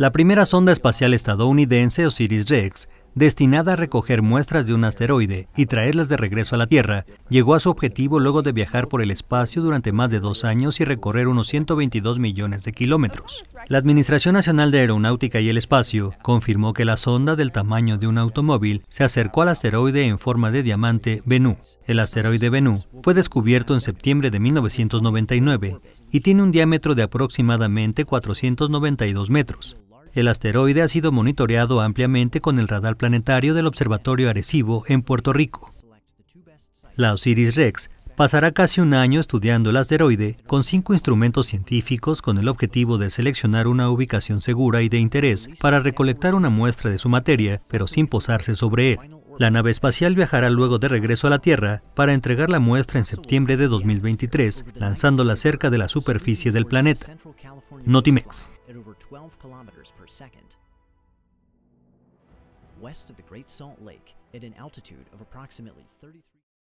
La primera sonda espacial estadounidense OSIRIS-REx, destinada a recoger muestras de un asteroide y traerlas de regreso a la Tierra, llegó a su objetivo luego de viajar por el espacio durante más de dos años y recorrer unos 122 millones de kilómetros. La Administración Nacional de Aeronáutica y el Espacio confirmó que la sonda del tamaño de un automóvil se acercó al asteroide en forma de diamante Bennu. El asteroide Bennu fue descubierto en septiembre de 1999 y tiene un diámetro de aproximadamente 492 metros. El asteroide ha sido monitoreado ampliamente con el radar planetario del Observatorio Arecibo en Puerto Rico. La Osiris Rex pasará casi un año estudiando el asteroide con cinco instrumentos científicos con el objetivo de seleccionar una ubicación segura y de interés para recolectar una muestra de su materia, pero sin posarse sobre él. La nave espacial viajará luego de regreso a la Tierra para entregar la muestra en septiembre de 2023, lanzándola cerca de la superficie del planeta. Notimex. At over 12 kilometers per second. West of the Great Salt Lake, at an altitude of approximately 33